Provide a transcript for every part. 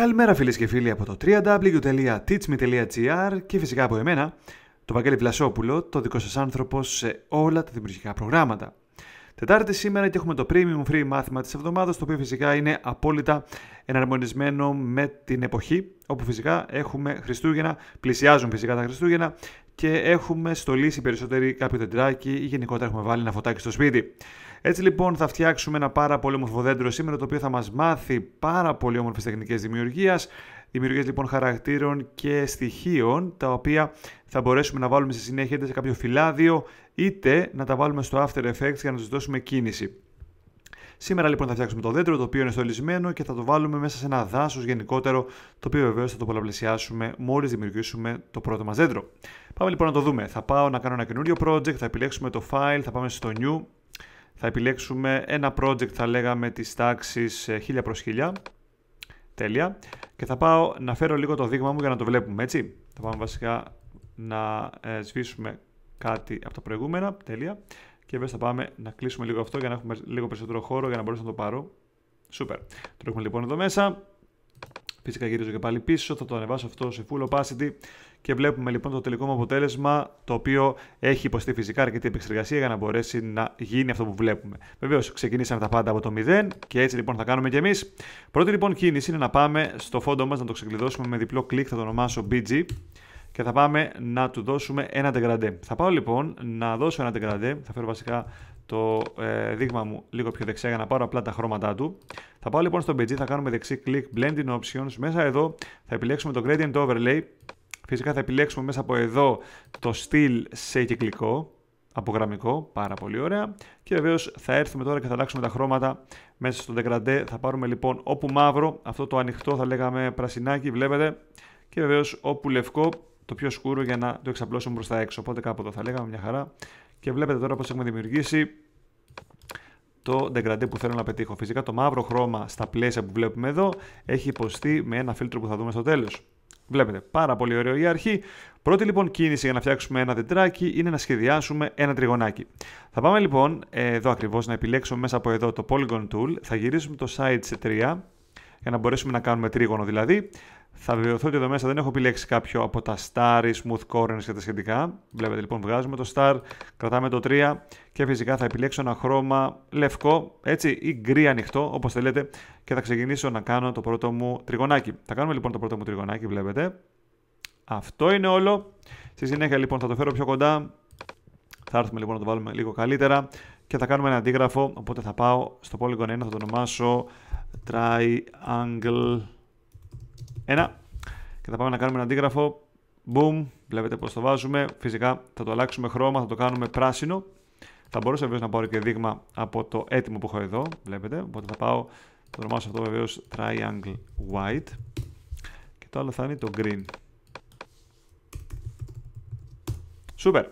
Καλημέρα φίλες και φίλοι από το www.teachme.gr και φυσικά από εμένα, τον Βαγγέλη Βλασόπουλο, το δικό σας άνθρωπο σε όλα τα δημιουργικά προγράμματα. Τετάρτη σήμερα και έχουμε το premium free μάθημα της εβδομάδας, το οποίο φυσικά είναι απόλυτα εναρμονισμένο με την εποχή, όπου φυσικά έχουμε Χριστούγεννα, πλησιάζουν φυσικά τα Χριστούγεννα και έχουμε στολίσει περισσότεροι κάποιο τεντράκι ή γενικότερα έχουμε βάλει ένα φωτάκι στο σπίτι. Έτσι λοιπόν θα φτιάξουμε ένα πάρα πολύ όμορφο δέντρο σήμερα το οποίο θα μας μάθει πάρα πολύ όμορφες τεχνικές δημιουργίας, δημιουργίες λοιπόν χαρακτήρων και στοιχείων τα οποία θα μπορέσουμε να βάλουμε στη συνέχεια είτε σε κάποιο φυλάδιο είτε να τα βάλουμε στο After Effects για να τους δώσουμε κίνηση. Σήμερα λοιπόν θα φτιάξουμε το δέντρο το οποίο είναι στολισμένο και θα το βάλουμε μέσα σε ένα δάσος γενικότερο το οποίο βεβαίως θα το πολλαπλασιάσουμε μόλις δημιουργήσουμε το πρώτο μας δέντρο. Πάμε λοιπόν να το δούμε. Θα πάω να κάνω ένα καινούριο project, θα επιλέξουμε το file, θα πάμε στο new θα επιλέξουμε ένα project θα λέγαμε της τάξης 1000 ε, προς 1000. Τέλεια. Και θα πάω να φέρω λίγο το δείγμα μου για να το βλέπουμε, έτσι. Θα πάμε βασικά να ε, σβήσουμε κάτι από τα προηγούμενα. Τέλεια. Και βέβαια θα πάμε να κλείσουμε λίγο αυτό για να έχουμε λίγο περισσότερο χώρο για να μπορέσω να το πάρω. Σούπερ. Το έχουμε λοιπόν εδώ μέσα. Φυσικά γυρίζω και πάλι πίσω. Θα το ανεβάσω αυτό σε full opacity και βλέπουμε λοιπόν το τελικό μου αποτέλεσμα, το οποίο έχει υποστεί φυσικά αρκετή επεξεργασία για να μπορέσει να γίνει αυτό που βλέπουμε. Βεβαίως, ξεκινήσαμε τα πάντα από το 0 και έτσι λοιπόν θα κάνουμε κι εμείς. Πρώτη λοιπόν κίνηση είναι να πάμε στο φόντο μας να το ξεκλειδώσουμε με διπλό κλικ, θα το ονομάσω BG και θα πάμε να του δώσουμε ένα τεγκραντέ. Θα πάω λοιπόν να δώσω ένα τεγκραντέ, θα φέρω βασικά το ε, δείγμα μου λίγο πιο δεξιά για να πάρω απλά τα χρώματά του. Θα πάω λοιπόν στο BG, θα κάνουμε δεξί κλικ Blending Options. Μέσα εδώ θα επιλέξουμε το Gradient Overlay Φυσικά θα επιλέξουμε μέσα από εδώ το στυλ σε κυκλικό, απογραμμικό, πάρα πολύ ωραία. Και βεβαίως θα έρθουμε τώρα και θα αλλάξουμε τα χρώματα μέσα στο ντεκραντέ. Θα πάρουμε λοιπόν όπου μαύρο, αυτό το ανοιχτό θα λέγαμε πρασινάκι, βλέπετε. Και βεβαίως όπου λευκό, το πιο σκούρο για να το εξαπλώσουμε προς τα έξω. Οπότε κάπου εδώ θα λέγαμε μια χαρά. Και βλέπετε τώρα πώς έχουμε δημιουργήσει το degradé που θέλω να πετύχω. Φυσικά το μαύρο χρώμα στα πλαίσια που βλέπουμε εδώ έχει υποστεί με ένα φίλτρο που θα δούμε στο τέλος. Βλέπετε, πάρα πολύ ωραίο η αρχή. Πρώτη λοιπόν κίνηση για να φτιάξουμε ένα τετράκι είναι να σχεδιάσουμε ένα τριγωνάκι. Θα πάμε λοιπόν εδώ ακριβώς να επιλέξουμε μέσα από εδώ το Polygon Tool. Θα γυρίσουμε το side σε 3 για να μπορέσουμε να κάνουμε τρίγωνο δηλαδή. Θα βεβαιωθώ ότι εδώ μέσα δεν έχω επιλέξει κάποιο από τα star ή smooth corners και τα σχετικά. Βλέπετε λοιπόν βγάζουμε το star, κρατάμε το 3 και φυσικά θα επιλέξω ένα χρώμα λευκό έτσι ή γκρι ανοιχτό όπως θέλετε και θα ξεκινήσω να κάνω το πρώτο μου τριγωνάκι. Θα κάνουμε λοιπόν το πρώτο μου τριγωνάκι βλέπετε. Αυτό είναι όλο. Στη συνέχεια λοιπόν θα το φέρω πιο κοντά. Θα έρθουμε λοιπόν να το βάλουμε λίγο καλύτερα και θα κάνουμε ένα αντίγραφο. Οπότε θα πάω στο Polygon 1, θα το ονομάσω Triangle ένα. Και θα πάμε να κάνουμε ένα αντίγραφο. Boom, βλέπετε πώς το βάζουμε. Φυσικά θα το αλλάξουμε χρώμα, θα το κάνουμε πράσινο. Θα μπορούσα βεβαίως να πάρω και δείγμα από το έτοιμο που έχω εδώ, βλέπετε. Οπότε θα πάω, το ονομάσω αυτό βεβαίως triangle white. Και το άλλο θα είναι το green. Σούπερ.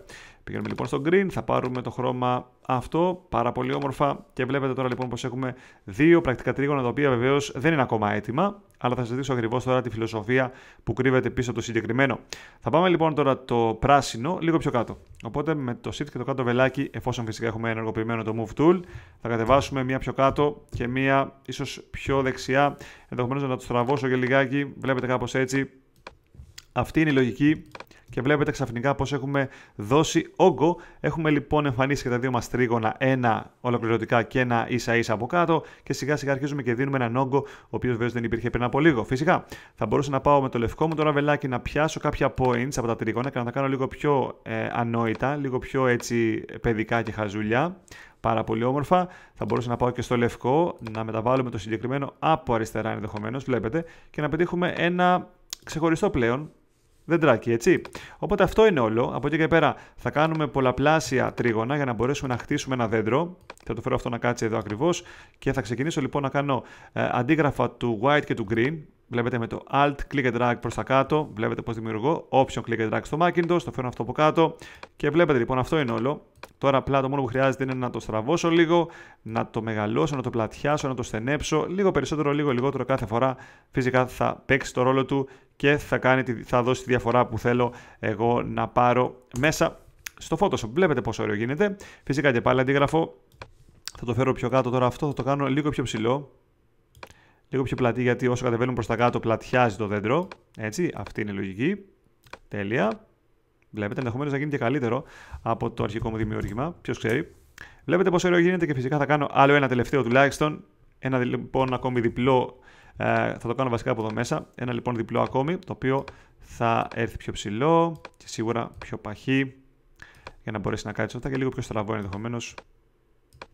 Πηγαίνουμε λοιπόν στο green, θα πάρουμε το χρώμα αυτό, πάρα πολύ όμορφα. Και βλέπετε τώρα λοιπόν πως έχουμε δύο πρακτικά τρίγωνα τα οποία βεβαίως δεν είναι ακόμα έτοιμα αλλά θα δείξω ακριβώς τώρα τη φιλοσοφία που κρύβεται πίσω το συγκεκριμένο. Θα πάμε λοιπόν τώρα το πράσινο λίγο πιο κάτω. Οπότε με το sit και το κάτω βελάκι, εφόσον φυσικά έχουμε ενεργοποιημένο το move tool, θα κατεβάσουμε μία πιο κάτω και μία ίσως πιο δεξιά. Ενδεχομένως να το στραβώσω και λιγάκι, βλέπετε κάπως έτσι. Αυτή είναι η λογική και βλέπετε ξαφνικά πως έχουμε δώσει όγκο. Έχουμε λοιπόν εμφανίσει και τα δύο μας τρίγωνα, ένα ολοκληρωτικά και ένα ίσα ίσα από κάτω και σιγά σιγά αρχίζουμε και δίνουμε έναν όγκο, ο οποίος βέβαια δεν υπήρχε πριν από λίγο. Φυσικά θα μπορούσα να πάω με το λευκό μου τώρα βελάκι να πιάσω κάποια points από τα τρίγωνα και να τα κάνω λίγο πιο ε, ανόητα, λίγο πιο έτσι παιδικά και χαζουλιά. Πάρα πολύ όμορφα. Θα μπορούσα να πάω και στο λευκό, να μεταβάλουμε το συγκεκριμένο από αριστερά ενδεχομένως, βλέπετε, και να πετύχουμε ένα ξεχωριστό πλέον δεν έτσι. Οπότε αυτό είναι όλο. Από εκεί και πέρα θα κάνουμε πολλαπλάσια τρίγωνα για να μπορέσουμε να χτίσουμε ένα δέντρο. Θα το φέρω αυτό να κάτσει εδώ ακριβώς. Και θα ξεκινήσω λοιπόν να κάνω ε, αντίγραφα του white και του green. Βλέπετε με το Alt, click and drag προς τα κάτω, βλέπετε πώς δημιουργώ, Option, click and drag στο Macintosh, το φέρνω αυτό από κάτω και βλέπετε λοιπόν αυτό είναι όλο. Τώρα απλά το μόνο που χρειάζεται είναι να το στραβώσω λίγο, να το μεγαλώσω, να το πλατιάσω, να το στενέψω, λίγο περισσότερο, λίγο λιγότερο κάθε φορά. Φυσικά θα παίξει το ρόλο του και θα, κάνει, θα δώσει τη διαφορά που θέλω εγώ να πάρω μέσα στο Photoshop. Βλέπετε πόσο ωραίο γίνεται. Φυσικά και πάλι αντίγραφο. Θα το φέρω πιο κάτω τώρα αυτό, θα το κάνω λίγο πιο ψηλό λίγο πιο πλατή γιατί όσο κατεβαίνουν προς τα κάτω πλατιάζει το δέντρο. Έτσι, αυτή είναι η λογική. Τέλεια. Βλέπετε, ενδεχομένως να γίνει και καλύτερο από το αρχικό μου δημιούργημα. Ποιος ξέρει. Βλέπετε πόσο ωραίο γίνεται και φυσικά θα κάνω άλλο ένα τελευταίο τουλάχιστον. Ένα λοιπόν ακόμη διπλό. Ε, θα το κάνω βασικά από εδώ μέσα. Ένα λοιπόν διπλό ακόμη, το οποίο θα έρθει πιο ψηλό και σίγουρα πιο παχύ για να μπορέσει να κάτσει αυτά και λίγο πιο στραβό ενδεχομένως.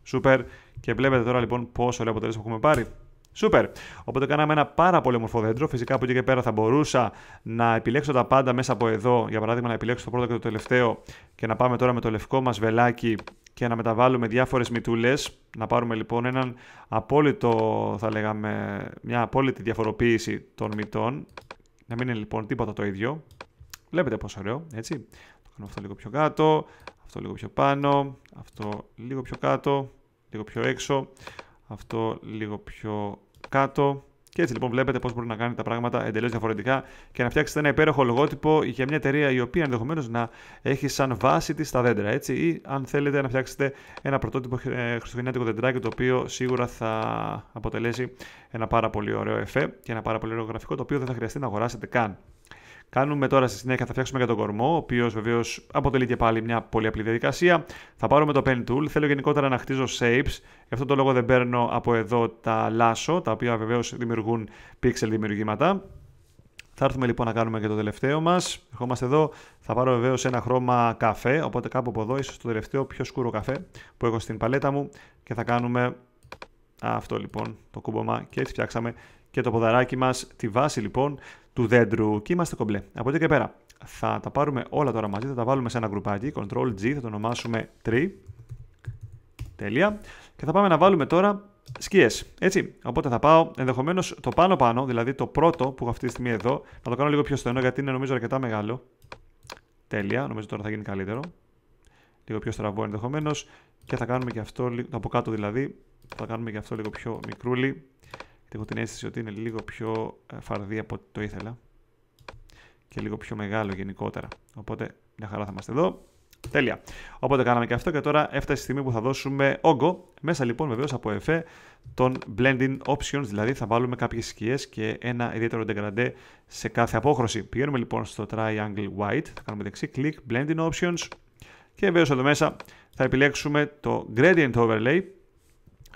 Σούπερ. Και βλέπετε τώρα λοιπόν πόσο ωραίο αποτέλεσμα έχουμε πάρει. Σούπερ. Οπότε κάναμε ένα πάρα πολύ όμορφο δέντρο. Φυσικά από εκεί και πέρα θα μπορούσα να επιλέξω τα πάντα μέσα από εδώ. Για παράδειγμα, να επιλέξω το πρώτο και το τελευταίο και να πάμε τώρα με το λευκό μας βελάκι και να μεταβάλουμε διάφορες μητούλες. Να πάρουμε λοιπόν έναν απόλυτο, θα λέγαμε, μια απόλυτη διαφοροποίηση των μητών. Να μην είναι λοιπόν τίποτα το ίδιο. Βλέπετε πόσο ωραίο, έτσι. Το κάνω αυτό λίγο πιο κάτω, αυτό λίγο πιο πάνω, αυτό λίγο πιο κάτω, λίγο πιο έξω, αυτό λίγο πιο και έτσι λοιπόν βλέπετε πώς μπορεί να κάνει τα πράγματα εντελώς διαφορετικά και να φτιάξετε ένα υπέροχο λογότυπο για μια εταιρεία η οποία ενδεχομένως να έχει σαν βάση της τα δέντρα. Έτσι, ή αν θέλετε να φτιάξετε ένα πρωτότυπο ε, χριστουγεννιάτικο δεντράκι το οποίο σίγουρα θα αποτελέσει ένα πάρα πολύ ωραίο εφέ και ένα πάρα πολύ ωραίο γραφικό το οποίο δεν θα χρειαστεί να αγοράσετε καν. Κάνουμε τώρα στη συνέχεια, θα φτιάξουμε και τον κορμό, ο οποίος βεβαίως αποτελεί και πάλι μια πολύ απλή διαδικασία. Θα πάρουμε το Pen Tool. Θέλω γενικότερα να χτίζω shapes. Γι' αυτό το λόγο δεν παίρνω από εδώ τα λάσο, τα οποία βεβαίως δημιουργούν pixel δημιουργήματα. Θα έρθουμε λοιπόν να κάνουμε και το τελευταίο μας. Ερχόμαστε εδώ. Θα πάρω βεβαίως ένα χρώμα καφέ. Οπότε κάπου από εδώ, ίσως το τελευταίο πιο σκούρο καφέ που έχω στην παλέτα μου. Και θα κάνουμε αυτό λοιπόν το κούμπομα. Και έτσι φτιάξαμε και το ποδαράκι μας. Τη βάση λοιπόν του δέντρου και είμαστε κομπλέ. Από εκεί και πέρα θα τα πάρουμε όλα τώρα μαζί, θα τα βάλουμε σε ένα γκρουπάκι, Ctrl G, θα το ονομάσουμε tree. Τέλεια. Και θα πάμε να βάλουμε τώρα σκιές. Έτσι. Οπότε θα πάω ενδεχομένως το πάνω-πάνω, δηλαδή το πρώτο που έχω αυτή τη στιγμή εδώ, θα το κάνω λίγο πιο στενό γιατί είναι νομίζω αρκετά μεγάλο. Τέλεια. Νομίζω τώρα θα γίνει καλύτερο. Λίγο πιο στραβό ενδεχομένως. Και θα κάνουμε και αυτό, από κάτω δηλαδή, θα κάνουμε και αυτό λίγο πιο μικρούλι γιατί έχω την αίσθηση ότι είναι λίγο πιο ε, φαρδί από ό,τι το ήθελα και λίγο πιο μεγάλο γενικότερα. Οπότε μια χαρά θα είμαστε εδώ. Τέλεια. Οπότε κάναμε και αυτό και τώρα έφτασε η στιγμή που θα δώσουμε όγκο. Μέσα λοιπόν βεβαίως από εφέ των blending options, δηλαδή θα βάλουμε κάποιες σκιές και ένα ιδιαίτερο degradé σε κάθε απόχρωση. Πηγαίνουμε λοιπόν στο triangle white, θα κάνουμε δεξί click, blending options και βεβαίως εδώ μέσα θα επιλέξουμε το gradient overlay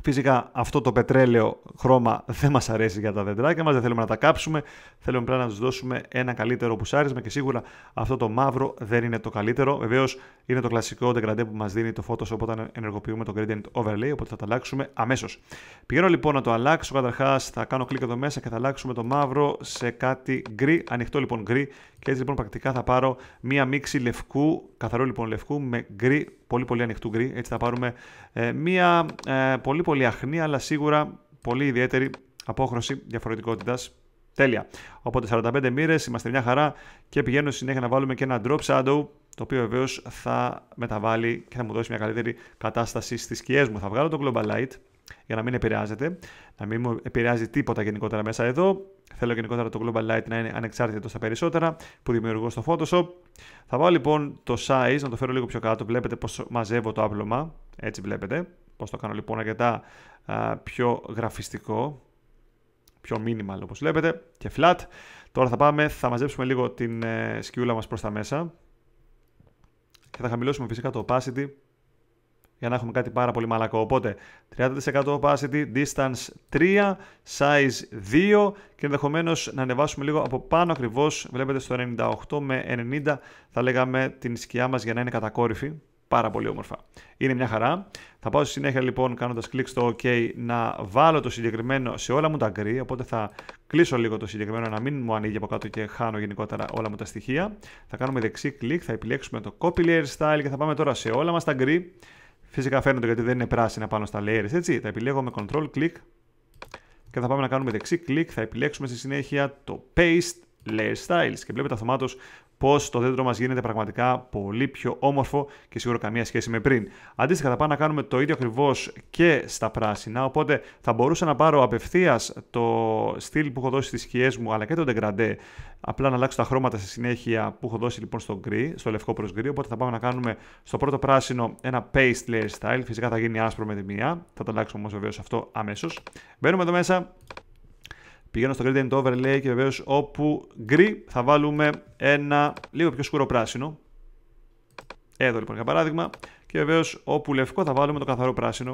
Φυσικά αυτό το πετρέλαιο χρώμα δεν μας αρέσει για τα δεντράκια μας, δεν θέλουμε να τα κάψουμε, θέλουμε πρέπει να τους δώσουμε ένα καλύτερο πουσάρισμα και σίγουρα αυτό το μαύρο δεν είναι το καλύτερο. Βεβαίως είναι το κλασικό degradé που μας δίνει το Photoshop όταν ενεργοποιούμε το Gradient Overlay, οπότε θα τα αλλάξουμε αμέσως. Πηγαίνω λοιπόν να το αλλάξω, Καταρχάς θα κάνω κλικ εδώ μέσα και θα αλλάξουμε το μαύρο σε κάτι γκρι, ανοιχτό λοιπόν γκρι και έτσι λοιπόν πρακτικά θα πάρω μία μίξη λευκού, καθαρό λοιπόν λευκού με γκρι πολύ πολύ ανοιχτού γκρι. Έτσι θα πάρουμε μια πολυ πολυ αχνη αλλα σιγουρα πολυ ιδιαιτερη αποχρωση διαφορετικοτητας τελεια οποτε 45 μοιρε ειμαστε μια χαρα και πηγαίνουμε συνέχεια να βάλουμε και ένα drop shadow το οποίο βεβαίως θα μεταβάλει και θα μου δώσει μια καλύτερη κατάσταση στις σκιές μου. Θα βγάλω το Global Light για να μην επηρεάζεται, να μην μου επηρεάζει τίποτα γενικότερα μέσα εδώ. Θέλω γενικότερα το Global Light να είναι ανεξάρτητος στα περισσότερα που δημιουργώ στο Photoshop. Θα πάω λοιπόν το size, να το φέρω λίγο πιο κάτω. Βλέπετε πως μαζεύω το άπλωμα. Έτσι βλέπετε. Πως το κάνω λοιπόν αρκετά α, πιο γραφιστικό. Πιο minimal όπως βλέπετε. Και flat. Τώρα θα πάμε, θα μαζέψουμε λίγο την ε, σκιούλα μας προς τα μέσα. Και θα χαμηλώσουμε φυσικά το opacity για να έχουμε κάτι πάρα πολύ μαλακό. Οπότε 30% opacity, distance 3, size 2 και ενδεχομένως να ανεβάσουμε λίγο από πάνω ακριβώς. Βλέπετε στο 98 με 90 θα λέγαμε την σκιά μας για να είναι κατακόρυφη. Πάρα πολύ όμορφα. Είναι μια χαρά. Θα πάω στη συνέχεια λοιπόν κάνοντας κλικ στο OK να βάλω το συγκεκριμένο σε όλα μου τα γκρι, οπότε θα κλείσω λίγο το συγκεκριμένο να μην μου ανοίγει από κάτω και χάνω γενικότερα όλα μου τα στοιχεία. Θα κάνουμε δεξί κλικ, θα επιλέξουμε το Copy Layer Style και θα πάμε τώρα σε όλα μας τα γκρι. Φυσικά φαίνονται γιατί δεν είναι πράσινα πάνω στα layers, έτσι. Τα επιλέγω με control click και θα πάμε να κάνουμε δεξί κλικ Θα επιλέξουμε στη συνέχεια το paste layer styles και βλέπετε αυτομάτως πώς το δέντρο μας γίνεται πραγματικά πολύ πιο όμορφο και σίγουρα καμία σχέση με πριν. Αντίστοιχα, θα πάω να κάνουμε το ίδιο ακριβώς και στα πράσινα. Οπότε θα μπορούσα να πάρω απευθείας το στυλ που έχω δώσει στις σκιές μου, αλλά και το degradé. Απλά να αλλάξω τα χρώματα στη συνέχεια που έχω δώσει λοιπόν στο γκρι, στο λευκό προς γκρι. Οπότε θα πάμε να κάνουμε στο πρώτο πράσινο ένα paste layer style. Φυσικά θα γίνει άσπρο με τη μία. Θα το αλλάξουμε όμως βεβαίως αυτό αμέσως. Μπαίνουμε εδώ μέσα Πηγαίνω στο gradient overlay και βεβαίως όπου γκρι θα βάλουμε ένα λίγο πιο σκούρο πράσινο. Εδώ λοιπόν για παράδειγμα. Και βεβαίως όπου λευκό θα βάλουμε το καθαρό πράσινο.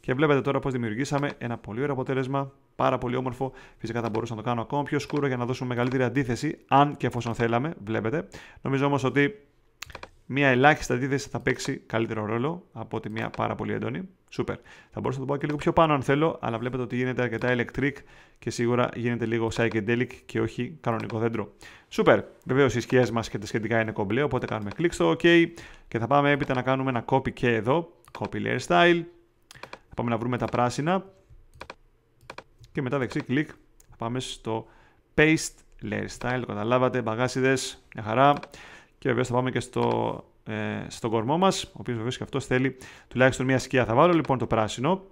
Και βλέπετε τώρα πώς δημιουργήσαμε ένα πολύ ωραίο αποτέλεσμα. Πάρα πολύ όμορφο. Φυσικά θα μπορούσα να το κάνω ακόμα πιο σκούρο για να δώσουμε μεγαλύτερη αντίθεση, αν και εφόσον θέλαμε. Βλέπετε. Νομίζω όμως ότι μια ελάχιστη αντίθεση θα παίξει καλύτερο ρόλο από ότι μια πάρα πολύ έντονη. Σούπερ. Θα μπορούσα να το πάω και λίγο πιο πάνω αν θέλω, αλλά βλέπετε ότι γίνεται αρκετά electric και σίγουρα γίνεται λίγο psychedelic και όχι κανονικό δέντρο. Σούπερ. Βεβαίως οι σκιές μας και τα σχετικά είναι κομπλέ, οπότε κάνουμε κλικ στο OK και θα πάμε έπειτα να κάνουμε ένα copy και εδώ. Copy layer style. Θα πάμε να βρούμε τα πράσινα. Και μετά δεξί κλικ θα πάμε στο paste layer style. Το καταλάβατε, μπαγάσιδες, μια χαρά. Και βεβαίως θα πάμε και στο ε, στον κορμό μας, ο οποίος βεβαίως και αυτός θέλει τουλάχιστον μία σκιά. Θα βάλω λοιπόν το πράσινο.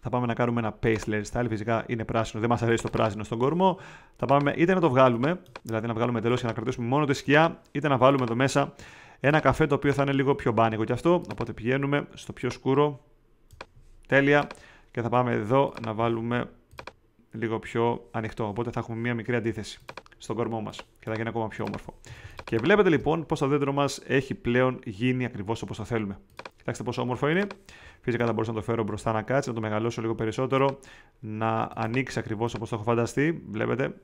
Θα πάμε να κάνουμε ένα layer style. Φυσικά είναι πράσινο, δεν μας αρέσει το πράσινο στον κορμό. Θα πάμε είτε να το βγάλουμε, δηλαδή να βγάλουμε εντελώς και να κρατήσουμε μόνο τη σκιά, είτε να βάλουμε εδώ μέσα ένα καφέ το οποίο θα είναι λίγο πιο μπάνικο κι αυτό. Οπότε πηγαίνουμε στο πιο σκούρο. Τέλεια. Και θα πάμε εδώ να βάλουμε λίγο πιο ανοιχτό. Οπότε θα έχουμε μία μικρή αντίθεση στον κορμό μας και θα γίνει ακόμα πιο όμορφο. Και βλέπετε λοιπόν πώς το δέντρο μας έχει πλέον γίνει ακριβώς όπως το θέλουμε. Κοιτάξτε πόσο όμορφο είναι. Φυσικά θα μπορούσα να το φέρω μπροστά να κάτσει, να το μεγαλώσω λίγο περισσότερο, να ανοίξει ακριβώς όπως το έχω φανταστεί. Βλέπετε.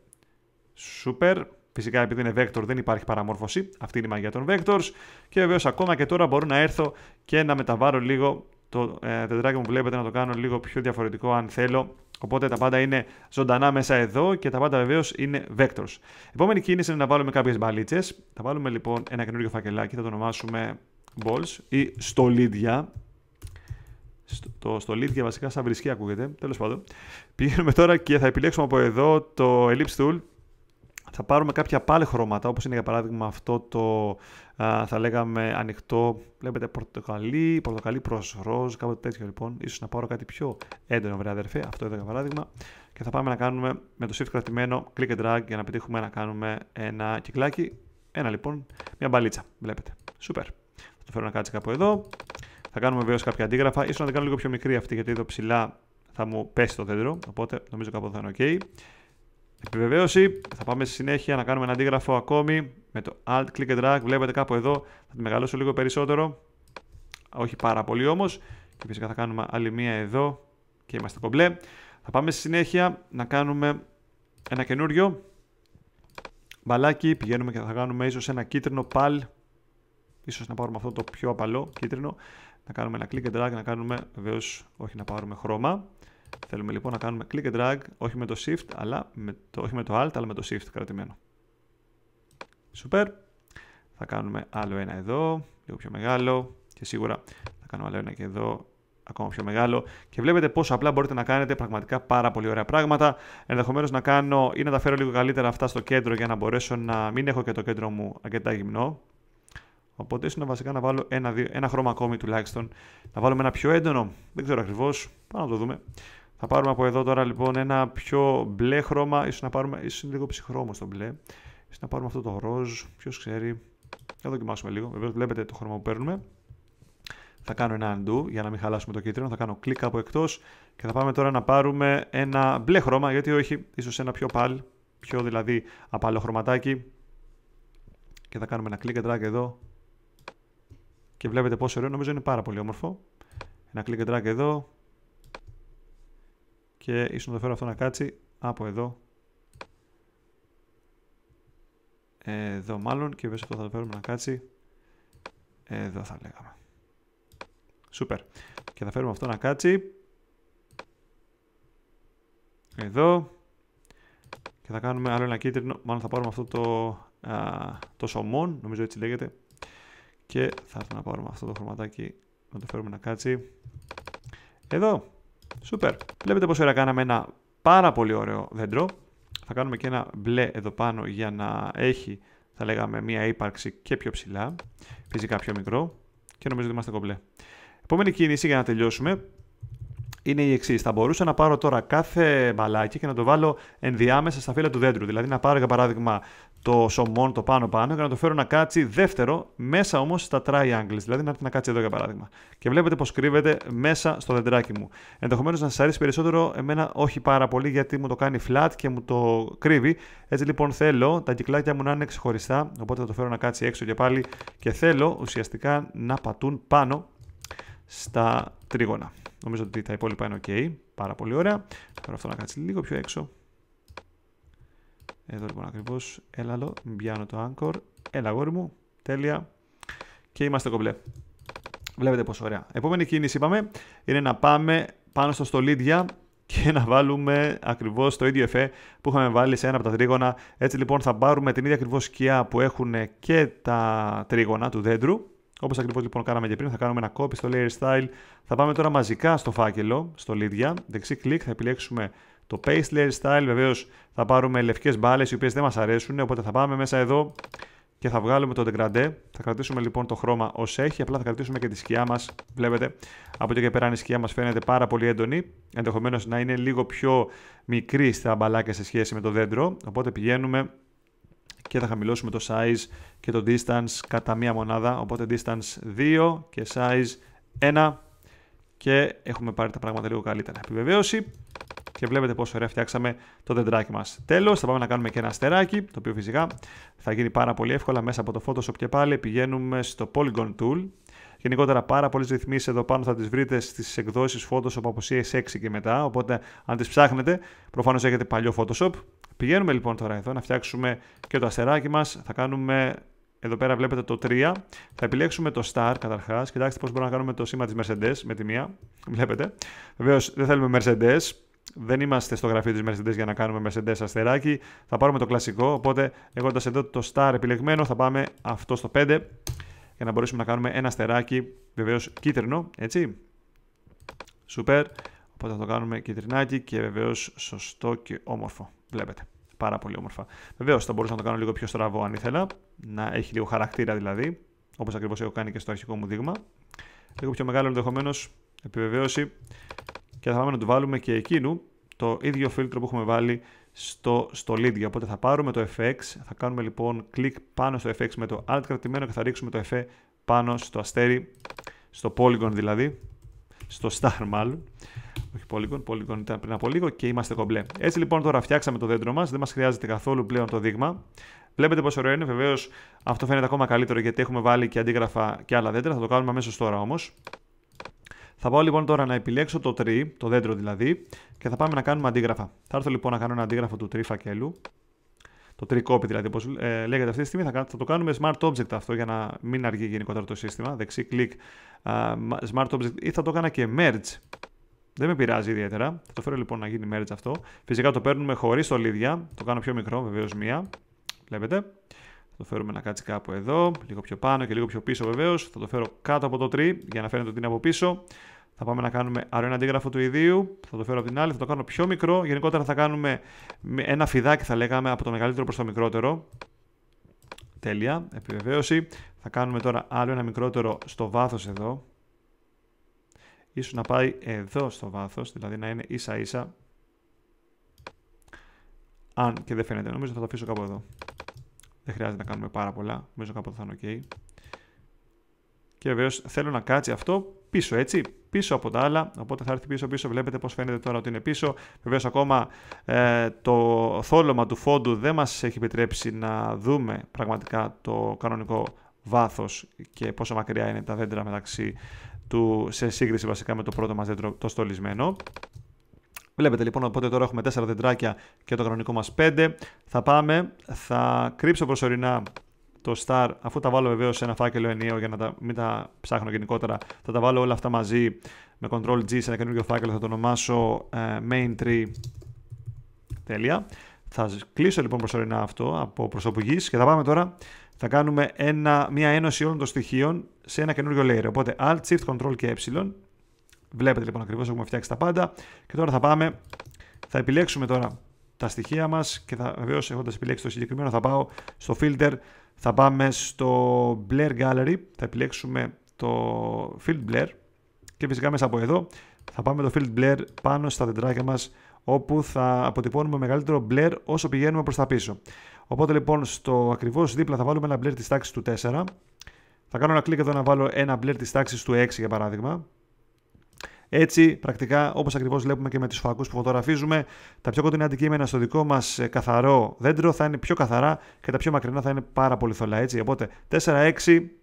Σούπερ. Φυσικά επειδή είναι vector δεν υπάρχει παραμόρφωση. Αυτή είναι η μαγεία των vectors. Και βεβαίως ακόμα και τώρα μπορώ να έρθω και να μεταβάρω λίγο το ε, τετράκι μου. Βλέπετε να το κάνω λίγο πιο διαφορετικό αν θέλω Οπότε τα πάντα είναι ζωντανά μέσα εδώ και τα πάντα βεβαίως είναι vectors. Επόμενη κίνηση είναι να βάλουμε κάποιες μπαλίτσες. Θα βάλουμε λοιπόν ένα καινούριο φακελάκι, θα το ονομάσουμε balls ή στολίδια. το στολίδια βασικά σαν βρισκή ακούγεται, τέλος πάντων. Πηγαίνουμε τώρα και θα επιλέξουμε από εδώ το ellipse tool θα πάρουμε κάποια πάλι χρώματα, όπως είναι για παράδειγμα αυτό το, θα λέγαμε, ανοιχτό, βλέπετε, πορτοκαλί, πορτοκαλί προς ροζ, κάποτε τέτοιο λοιπόν. Ίσως να πάρω κάτι πιο έντονο, βρε αδερφέ, αυτό εδώ για παράδειγμα. Και θα πάμε να κάνουμε με το shift κρατημένο click and drag για να πετύχουμε να κάνουμε ένα κυκλάκι. Ένα λοιπόν, μια μπαλίτσα, βλέπετε. Σούπερ. Θα το φέρω να κάτσει κάπου εδώ. Θα κάνουμε βεβαίως κάποια αντίγραφα. Ίσως να την κάνω λίγο πιο μικρή αυτή, γιατί εδώ ψηλά θα μου πέσει το δέντρο. Οπότε νομίζω κάπου θα είναι OK. Επιβεβαίωση, θα πάμε στη συνέχεια να κάνουμε ένα αντίγραφο ακόμη με το Alt Click and Drag. Βλέπετε κάπου εδώ, θα τη μεγαλώσω λίγο περισσότερο. Όχι πάρα πολύ όμως. Και φυσικά θα κάνουμε άλλη μία εδώ και είμαστε κομπλέ. Θα πάμε στη συνέχεια να κάνουμε ένα καινούριο μπαλάκι. Πηγαίνουμε και θα κάνουμε ίσως ένα κίτρινο παλ. Ίσως να πάρουμε αυτό το πιο απαλό κίτρινο. Να κάνουμε ένα click and drag, να κάνουμε βεβαίως όχι να πάρουμε χρώμα. Θέλουμε λοιπόν να κάνουμε click and drag, όχι με το shift, αλλά με το, όχι με το alt, αλλά με το shift κρατημένο. Σούπερ. Θα κάνουμε άλλο ένα εδώ, λίγο πιο μεγάλο και σίγουρα θα κάνουμε άλλο ένα και εδώ ακόμα πιο μεγάλο και βλέπετε πόσο απλά μπορείτε να κάνετε πραγματικά πάρα πολύ ωραία πράγματα. Ενδεχομένως να κάνω ή να τα φέρω λίγο καλύτερα αυτά στο κέντρο για να μπορέσω να μην έχω και το κέντρο μου αρκετά γυμνό. Οπότε ίσως να βασικά να βάλω ένα, ένα χρώμα ακόμη τουλάχιστον. Να βάλουμε ένα πιο έντονο, δεν ξέρω ακριβώς, πάμε να το δούμε. Θα πάρουμε από εδώ τώρα λοιπόν ένα πιο μπλε χρώμα, ίσως να πάρουμε, ίσως είναι λίγο ψυχρό στο μπλε. Ίσως να πάρουμε αυτό το ροζ, ποιος ξέρει. Θα δοκιμάσουμε λίγο, βέβαια βλέπετε το χρώμα που παίρνουμε. Θα κάνω ένα undo για να μην χαλάσουμε το κίτρινο, θα κάνω κλικ από εκτός και θα πάμε τώρα να πάρουμε ένα μπλε χρώμα, γιατί όχι, ίσως ένα πιο πάλι, πιο δηλαδή απαλό χρωματάκι. Και θα κάνουμε ένα click and drag εδώ. Και βλέπετε πόσο ωραίο, νομίζω είναι πάρα πολύ όμορφο. Ένα click and drag εδώ, και ίσως να το φέρω αυτό να κάτσει από εδώ. Εδώ μάλλον και βέβαια αυτό θα το φέρουμε να κάτσει. Εδώ θα λέγαμε. Σούπερ. Και θα φέρουμε αυτό να κάτσει. Εδώ. Και θα κάνουμε άλλο ένα κίτρινο. Μάλλον θα πάρουμε αυτό το, α, το σωμόν, νομίζω έτσι λέγεται. Και θα έρθουμε να πάρουμε αυτό το χρωματάκι να το φέρουμε να κάτσει. Εδώ. Σούπερ. Βλέπετε πόσο ώρα κάναμε ένα πάρα πολύ ωραίο δέντρο. Θα κάνουμε και ένα μπλε εδώ πάνω για να έχει, θα λέγαμε, μία ύπαρξη και πιο ψηλά. Φυσικά πιο μικρό. Και νομίζω ότι είμαστε κομπλέ. Επόμενη κίνηση για να τελειώσουμε είναι η εξής. Θα μπορούσα να πάρω τώρα κάθε μπαλάκι και να το βάλω ενδιάμεσα στα φύλλα του δέντρου. Δηλαδή να πάρω για παράδειγμα το σωμόν το πάνω-πάνω και να το φέρω να κάτσει δεύτερο μέσα όμως στα triangles. Δηλαδή να έρθει να κάτσει εδώ για παράδειγμα. Και βλέπετε πως κρύβεται μέσα στο δεντράκι μου. Ενδεχομένως να σας αρέσει περισσότερο, εμένα όχι πάρα πολύ γιατί μου το κάνει flat και μου το κρύβει. Έτσι λοιπόν θέλω τα κυκλάκια μου να είναι ξεχωριστά. Οπότε θα το φέρω να κάτσει έξω και πάλι. Και θέλω ουσιαστικά να πατούν πάνω στα τρίγωνα. Νομίζω ότι τα υπόλοιπα είναι ok. Πάρα πολύ ωραία. Τώρα αυτό να κάτσει λίγο πιο έξω. Εδώ λοιπόν ακριβώς. Έλαλο. Μπιάνω το anchor. Έλα, γόρι μου. Τέλεια. Και είμαστε κομπλέ. Βλέπετε πόσο ωραία. Επόμενη κίνηση είπαμε είναι να πάμε πάνω στο στολίδια και να βάλουμε ακριβώς το ίδιο εφέ που είχαμε βάλει σε ένα από τα τρίγωνα. Έτσι λοιπόν θα πάρουμε την ίδια ακριβώς σκιά που έχουν και τα τρίγωνα του δέντρου Όπως ακριβώς λοιπόν κάναμε και πριν, θα κάνουμε ένα copy στο layer style. Θα πάμε τώρα μαζικά στο φάκελο, στο λίδια. Δεξί κλικ, θα επιλέξουμε το paste layer style. Βεβαίως θα πάρουμε λευκές μπάλες οι οποίες δεν μας αρέσουν. Οπότε θα πάμε μέσα εδώ και θα βγάλουμε το degradé. Θα κρατήσουμε λοιπόν το χρώμα ως έχει. Απλά θα κρατήσουμε και τη σκιά μας. Βλέπετε, από εκεί και πέρα η σκιά μας φαίνεται πάρα πολύ έντονη. Ενδεχομένως να είναι λίγο πιο μικρή στα μπαλάκια σε σχέση με το δέντρο. Οπότε πηγαίνουμε και θα χαμηλώσουμε το size και το distance κατά μία μονάδα. Οπότε distance 2 και size 1 και έχουμε πάρει τα πράγματα λίγο καλύτερα. Επιβεβαίωση και βλέπετε πόσο ωραία φτιάξαμε το δεντράκι μας. Τέλος θα πάμε να κάνουμε και ένα αστεράκι, το οποίο φυσικά θα γίνει πάρα πολύ εύκολα μέσα από το Photoshop και πάλι πηγαίνουμε στο Polygon Tool. Γενικότερα πάρα πολλές ρυθμίσεις εδώ πάνω θα τις βρείτε στις εκδόσεις Photoshop από CS6 και μετά. Οπότε, αν τις ψάχνετε, προφανώς έχετε παλιό Photoshop Πηγαίνουμε λοιπόν τώρα εδώ να φτιάξουμε και το αστεράκι μας. Θα κάνουμε, εδώ πέρα βλέπετε το 3. Θα επιλέξουμε το star καταρχάς. Κοιτάξτε πώς μπορούμε να κάνουμε το σήμα της Mercedes με τη μία. Βλέπετε. Βεβαίως δεν θέλουμε Mercedes. Δεν είμαστε στο γραφείο της Mercedes για να κάνουμε Mercedes αστεράκι. Θα πάρουμε το κλασικό. Οπότε έχοντας εδώ το star επιλεγμένο θα πάμε αυτό στο 5 για να μπορέσουμε να κάνουμε ένα αστεράκι βεβαίως κίτρινο. Έτσι. Σούπερ. Οπότε θα το κάνουμε κίτρινάκι και βεβαίως σωστό και όμορφο. Βλέπετε. Πάρα πολύ όμορφα. Βεβαίως θα μπορούσα να το κάνω λίγο πιο στραβό αν ήθελα. Να έχει λίγο χαρακτήρα δηλαδή. Όπως ακριβώς έχω κάνει και στο αρχικό μου δείγμα. Λίγο πιο μεγάλο ενδεχομένως επιβεβαίωση. Και θα πάμε να του βάλουμε και εκείνου το ίδιο φίλτρο που έχουμε βάλει στο, στο Οπότε θα πάρουμε το FX, θα κάνουμε λοιπόν κλικ πάνω στο FX με το Alt κρατημένο και θα ρίξουμε το F πάνω στο αστέρι, στο Polygon δηλαδή, στο Star μάλλον όχι Polygon, Polygon ήταν πριν από λίγο και είμαστε κομπλέ. Έτσι λοιπόν τώρα φτιάξαμε το δέντρο μας, δεν μας χρειάζεται καθόλου πλέον το δείγμα. Βλέπετε πόσο ωραίο είναι, βεβαίως αυτό φαίνεται ακόμα καλύτερο γιατί έχουμε βάλει και αντίγραφα και άλλα δέντρα, θα το κάνουμε αμέσως τώρα όμως. Θα πάω λοιπόν τώρα να επιλέξω το tree, το δέντρο δηλαδή, και θα πάμε να κάνουμε αντίγραφα. Θα έρθω λοιπόν να κάνω ένα αντίγραφο του tree φακέλου, το tree copy δηλαδή, Όπως ε, λέγεται αυτή τη στιγμή, θα, το κάνουμε smart object αυτό για να μην αργεί γενικότερα το σύστημα, δεξί κλικ, smart object, ή θα το κάνω και merge. Δεν με πειράζει ιδιαίτερα. Θα το φέρω λοιπόν να γίνει merge αυτό. Φυσικά το παίρνουμε χωρίς λίδια. Το κάνω πιο μικρό, βεβαίως μία. Βλέπετε. Θα το φέρουμε να κάτσει κάπου εδώ, λίγο πιο πάνω και λίγο πιο πίσω βεβαίως. Θα το φέρω κάτω από το 3 για να φαίνεται ότι είναι από πίσω. Θα πάμε να κάνουμε άλλο ένα αντίγραφο του ιδίου. Θα το φέρω από την άλλη, θα το κάνω πιο μικρό. Γενικότερα θα κάνουμε ένα φιδάκι, θα λέγαμε, από το μεγαλύτερο προς το μικρότερο. Τέλεια, επιβεβαίωση. Θα κάνουμε τώρα άλλο ένα μικρότερο στο βάθος εδώ ίσως να πάει εδώ στο βάθος, δηλαδή να είναι ίσα ίσα. Αν και δεν φαίνεται, νομίζω θα το αφήσω κάπου εδώ. Δεν χρειάζεται να κάνουμε πάρα πολλά, νομίζω κάπου εδώ θα είναι ok. Και βεβαίως θέλω να κάτσει αυτό πίσω έτσι, πίσω από τα άλλα. Οπότε θα έρθει πίσω πίσω. Βλέπετε πως φαίνεται τώρα ότι είναι πίσω. Βεβαίως ακόμα ε, το θόλωμα του φόντου δεν μας έχει επιτρέψει να δούμε πραγματικά το κανονικό βάθος και πόσο μακριά είναι τα δέντρα μεταξύ του, σε σύγκριση βασικά με το πρώτο μας δέντρο το στολισμένο. Βλέπετε λοιπόν, οπότε τώρα έχουμε 4 δεντράκια και το κανονικό μας 5. Θα πάμε, θα κρύψω προσωρινά το star, αφού τα βάλω βεβαίως σε ένα φάκελο ενίο για να τα, μην τα ψάχνω γενικότερα, θα τα βάλω όλα αυτά μαζί με ctrl G σε ένα καινούργιο φάκελο, θα το ονομάσω ε, main tree. Τέλεια. Θα κλείσω λοιπόν προσωρινά αυτό από προσωπουγής και θα πάμε τώρα θα κάνουμε ένα, μια ένωση όλων των στοιχείων σε ένα καινούριο layer. Οπότε Alt, Shift, Control και Ε. Βλέπετε λοιπόν ακριβώς έχουμε φτιάξει τα πάντα. Και τώρα θα πάμε, θα επιλέξουμε τώρα τα στοιχεία μας και θα βεβαίως έχοντας επιλέξει το συγκεκριμένο θα πάω στο Filter, θα πάμε στο Blair Gallery, θα επιλέξουμε το Field Blair. και φυσικά μέσα από εδώ θα πάμε το Field Blair πάνω στα τετράκια μας όπου θα αποτυπώνουμε μεγαλύτερο blur όσο πηγαίνουμε προς τα πίσω. Οπότε λοιπόν στο ακριβώς δίπλα θα βάλουμε ένα μπλερ της τάξης του 4. Θα κάνω ένα κλικ εδώ να βάλω ένα μπλερ της τάξης του 6 για παράδειγμα. Έτσι, πρακτικά, όπως ακριβώς βλέπουμε και με τους φακούς που φωτογραφίζουμε, τα πιο κοντινά αντικείμενα στο δικό μας ε, καθαρό δέντρο θα είναι πιο καθαρά και τα πιο μακρινά θα είναι πάρα πολύ θολά. Έτσι. Οπότε, 4-6,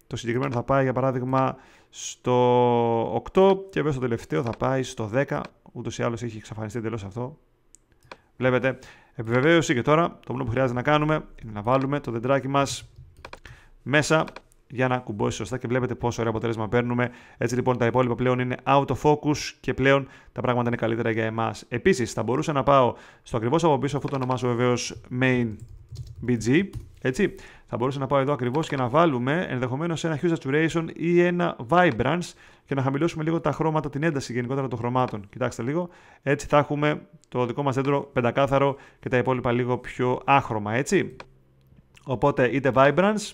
το συγκεκριμένο θα πάει για παράδειγμα στο 8 και βέβαια στο τελευταίο θα πάει στο 10. Ούτως ή άλλως έχει εξαφανιστεί εντελώς αυτό. Βλέπετε, επιβεβαίωση και τώρα το μόνο που χρειάζεται να κάνουμε είναι να βάλουμε το δεντράκι μας μέσα για να κουμπώσει σωστά και βλέπετε πόσο ωραίο αποτέλεσμα παίρνουμε. Έτσι λοιπόν τα υπόλοιπα πλέον είναι out of focus και πλέον τα πράγματα είναι καλύτερα για εμάς. Επίσης θα μπορούσα να πάω στο ακριβώς από πίσω, αφού το ονομάζω βεβαίως main BG. Έτσι, θα μπορούσα να πάω εδώ ακριβώς και να βάλουμε ενδεχομένως ένα hue saturation ή ένα vibrance και να χαμηλώσουμε λίγο τα χρώματα, την ένταση γενικότερα των χρωμάτων. Κοιτάξτε λίγο. Έτσι θα έχουμε το δικό μας δέντρο πεντακάθαρο και τα υπόλοιπα λίγο πιο άχρωμα. Έτσι. Οπότε είτε vibrance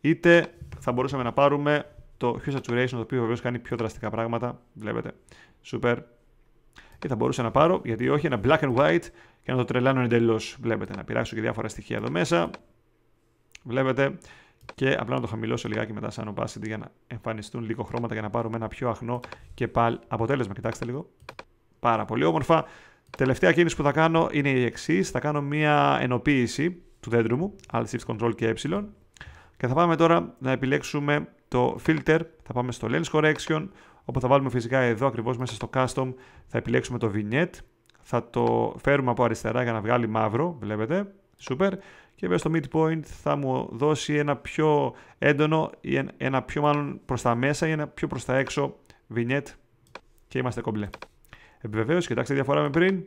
είτε θα μπορούσαμε να πάρουμε το Hue Saturation, το οποίο βεβαίως κάνει πιο δραστικά πράγματα. Βλέπετε. Super. Και θα μπορούσα να πάρω, γιατί όχι, ένα black and white και να το τρελάνω εντελώς. Βλέπετε. Να πειράξω και διάφορα στοιχεία εδώ μέσα. Βλέπετε. Και απλά να το χαμηλώσω λιγάκι μετά σαν opacity για να εμφανιστούν λίγο χρώματα για να πάρουμε ένα πιο αχνό και πάλι αποτέλεσμα. Κοιτάξτε λίγο. Πάρα πολύ όμορφα. Τελευταία κίνηση που θα κάνω είναι η εξής. Θα κάνω μία ενοποίηση του δέντρου μου. Alt Shift Control και ε και θα πάμε τώρα να επιλέξουμε το filter, θα πάμε στο lens correction, όπου θα βάλουμε φυσικά εδώ ακριβώς μέσα στο custom, θα επιλέξουμε το vignette, θα το φέρουμε από αριστερά για να βγάλει μαύρο, βλέπετε, σούπερ, και βέβαια στο midpoint θα μου δώσει ένα πιο έντονο ή ένα πιο μάλλον προς τα μέσα ή ένα πιο προς τα έξω vignette και είμαστε κομπλέ. Επιβεβαίω, κοιτάξτε τη διαφορά με πριν.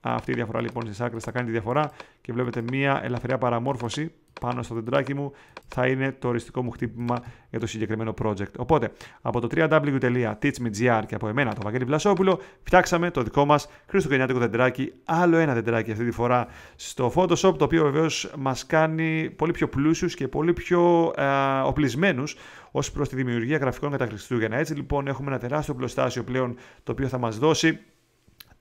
Αυτή η διαφορά λοιπόν στις άκρες θα κάνει τη διαφορά και βλέπετε μία ελαφριά παραμόρφωση πάνω στο δεντράκι μου θα είναι το οριστικό μου χτύπημα για το συγκεκριμένο project. Οπότε, από το www.teachme.gr και από εμένα, το Βαγγέλη Βλασόπουλο, φτιάξαμε το δικό μας χριστουγεννιάτικο δεντράκι. Άλλο ένα δεντράκι αυτή τη φορά στο Photoshop, το οποίο βεβαίως μας κάνει πολύ πιο πλούσιους και πολύ πιο ε, οπλισμένους ως προς τη δημιουργία γραφικών κατά Χριστούγεννα. Έτσι λοιπόν, έχουμε ένα τεράστιο πλωστάσιο πλέον το οποίο θα μας δώσει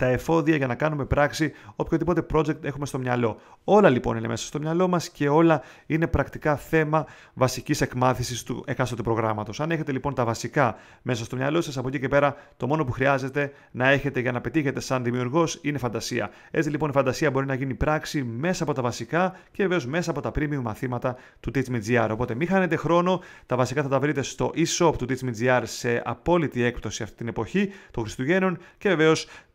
τα εφόδια για να κάνουμε πράξη οποιοδήποτε project έχουμε στο μυαλό. Όλα λοιπόν είναι μέσα στο μυαλό μας και όλα είναι πρακτικά θέμα βασικής εκμάθησης του εκάστοτε προγράμματος. Αν έχετε λοιπόν τα βασικά μέσα στο μυαλό σας, από εκεί και πέρα το μόνο που χρειάζεται να έχετε για να πετύχετε σαν δημιουργός είναι φαντασία. Έτσι λοιπόν η φαντασία μπορεί να γίνει πράξη μέσα από τα βασικά και βεβαίως μέσα από τα premium μαθήματα του TeachMeGR. Οπότε μην χάνετε χρόνο, τα βασικά θα τα βρείτε στο e-shop του TeachMeGR σε απόλυτη έκπτωση αυτή την εποχή των Χριστουγέννων και βεβαίως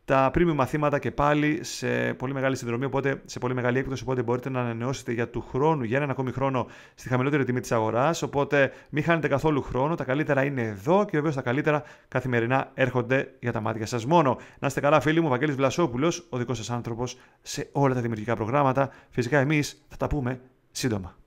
τα premium μαθήματα και πάλι σε πολύ μεγάλη συνδρομή, οπότε σε πολύ μεγάλη έκπτωση. Οπότε μπορείτε να ανανεώσετε για του χρόνου, για έναν ακόμη χρόνο, στη χαμηλότερη τιμή της αγοράς. Οπότε μην χάνετε καθόλου χρόνο. Τα καλύτερα είναι εδώ και βεβαίως τα καλύτερα καθημερινά έρχονται για τα μάτια σας μόνο. Να είστε καλά, φίλοι μου, Βαγγέλης Βλασόπουλος, ο δικός σας άνθρωπος σε όλα τα δημιουργικά προγράμματα. Φυσικά εμείς θα τα πούμε σύντομα.